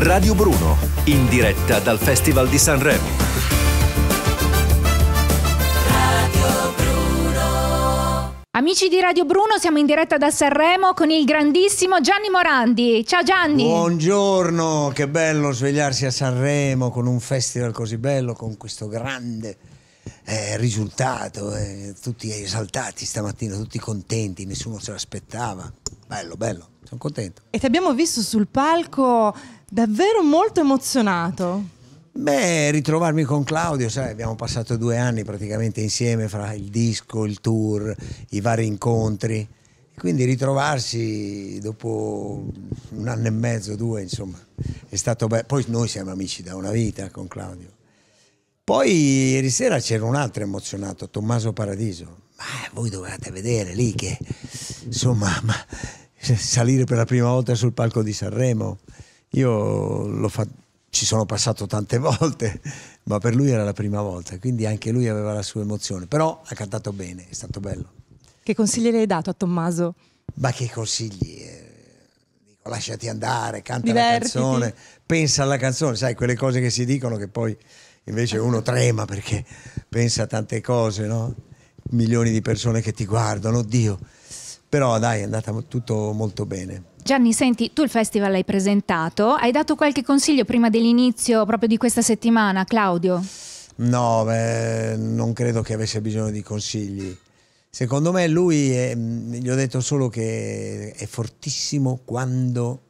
Radio Bruno, in diretta dal Festival di Sanremo. Amici di Radio Bruno, siamo in diretta da Sanremo con il grandissimo Gianni Morandi. Ciao Gianni! Buongiorno, che bello svegliarsi a Sanremo con un festival così bello, con questo grande eh, risultato, eh, tutti esaltati stamattina, tutti contenti, nessuno se l'aspettava. Bello, bello, sono contento. E ti abbiamo visto sul palco davvero molto emozionato. Beh, ritrovarmi con Claudio, sai, abbiamo passato due anni praticamente insieme fra il disco, il tour, i vari incontri. Quindi ritrovarsi dopo un anno e mezzo, due, insomma, è stato bello. Poi noi siamo amici da una vita con Claudio. Poi ieri sera c'era un altro emozionato, Tommaso Paradiso. Ma voi dovevate vedere lì che, insomma, ma salire per la prima volta sul palco di Sanremo. Io fa... ci sono passato tante volte, ma per lui era la prima volta, quindi anche lui aveva la sua emozione. Però ha cantato bene, è stato bello. Che consigli le hai dato a Tommaso? Ma che consigli? Eh? Dico, lasciati andare, canta Divertiti. la canzone, pensa alla canzone, sai, quelle cose che si dicono che poi invece uno trema perché pensa a tante cose, no? Milioni di persone che ti guardano, oddio però dai è andata tutto molto bene. Gianni, senti, tu il festival l'hai presentato, hai dato qualche consiglio prima dell'inizio proprio di questa settimana, Claudio? No, beh, non credo che avesse bisogno di consigli. Secondo me lui, è, gli ho detto solo che è fortissimo quando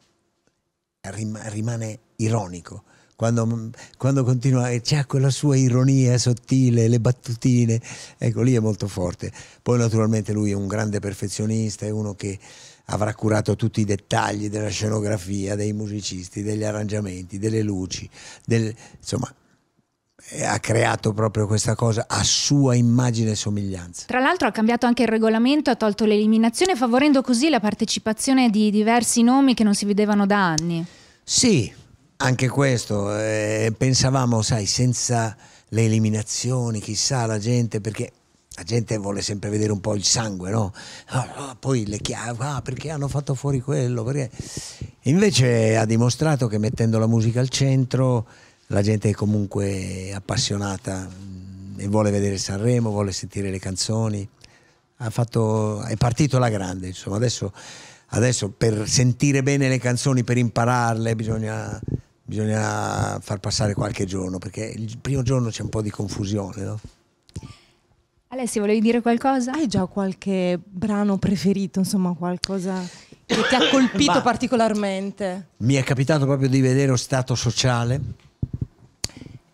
rimane ironico, quando, quando continua e c'è quella sua ironia sottile, le battutine, ecco lì è molto forte. Poi naturalmente lui è un grande perfezionista, è uno che avrà curato tutti i dettagli della scenografia, dei musicisti, degli arrangiamenti, delle luci, del, insomma ha creato proprio questa cosa a sua immagine e somiglianza. Tra l'altro ha cambiato anche il regolamento, ha tolto l'eliminazione favorendo così la partecipazione di diversi nomi che non si vedevano da anni. Sì, anche questo, eh, pensavamo, sai, senza le eliminazioni, chissà la gente, perché la gente vuole sempre vedere un po' il sangue, no? Ah, ah, poi le chiavi, ah, perché hanno fatto fuori quello? Perché... Invece ha dimostrato che mettendo la musica al centro la gente è comunque appassionata mm, e vuole vedere Sanremo, vuole sentire le canzoni. Fatto, è partito alla grande, insomma, adesso, adesso per sentire bene le canzoni, per impararle, bisogna bisogna far passare qualche giorno perché il primo giorno c'è un po' di confusione, no? Alessi, volevi dire qualcosa? Hai già qualche brano preferito, insomma, qualcosa che ti ha colpito particolarmente? Mi è capitato proprio di vedere lo stato sociale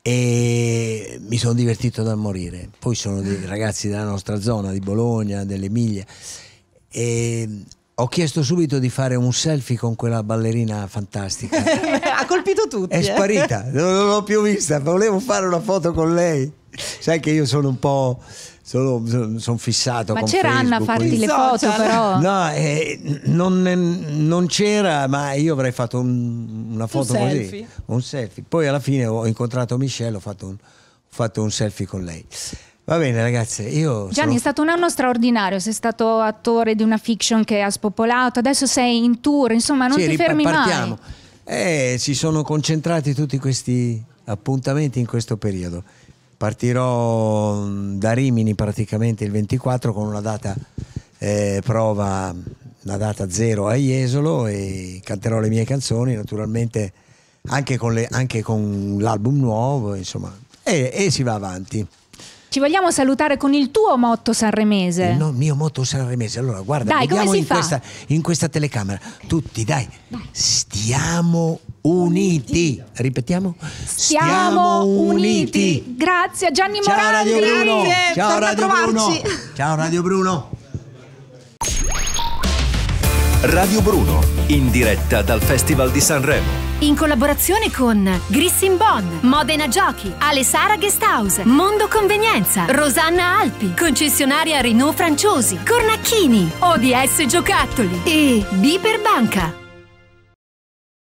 e mi sono divertito da morire. Poi sono dei ragazzi della nostra zona, di Bologna, dell'Emilia e ho chiesto subito di fare un selfie con quella ballerina fantastica. ha colpito tutti. È eh. sparita, non l'ho più vista. Volevo fare una foto con lei. Sai che io sono un po'. Sono, sono fissato ma con c'era Facebook, Anna a farti quindi. le foto però no eh, non, non, c'era ma io avrei fatto un, una foto un così selfie. un selfie poi alla fine ho incontrato Michelle ho fatto un, ho fatto un selfie con lei Va bene ragazzi, io... Gianni sono... è stato un anno straordinario, sei stato attore di una fiction che ha spopolato, adesso sei in tour, insomma non sì, ti fermi partiamo. mai. Eh, si sono concentrati tutti questi appuntamenti in questo periodo. Partirò da Rimini praticamente il 24 con una data eh, prova, una data zero a Jesolo e canterò le mie canzoni naturalmente anche con, le, anche con l'album nuovo, insomma, e, e si va avanti. Ci vogliamo salutare con il tuo motto sanremese. Il eh, no, mio motto sanremese. Allora, guarda, dai, vediamo in questa, in questa, telecamera. Tutti, dai, dai. stiamo uniti. uniti. Ripetiamo? Stiamo, stiamo uniti. uniti. Grazie a Gianni Ciao Morandi. Radio Bruno. Ciao Torna Radio Bruno. Ciao Radio Bruno. Radio Bruno, in diretta dal Festival di Sanremo in collaborazione con Grissin Bon, Modena Giochi, Alessara Guesthouse, Mondo Convenienza, Rosanna Alpi, concessionaria Renault Franciosi, Cornacchini, ODS Giocattoli e Biper Banca.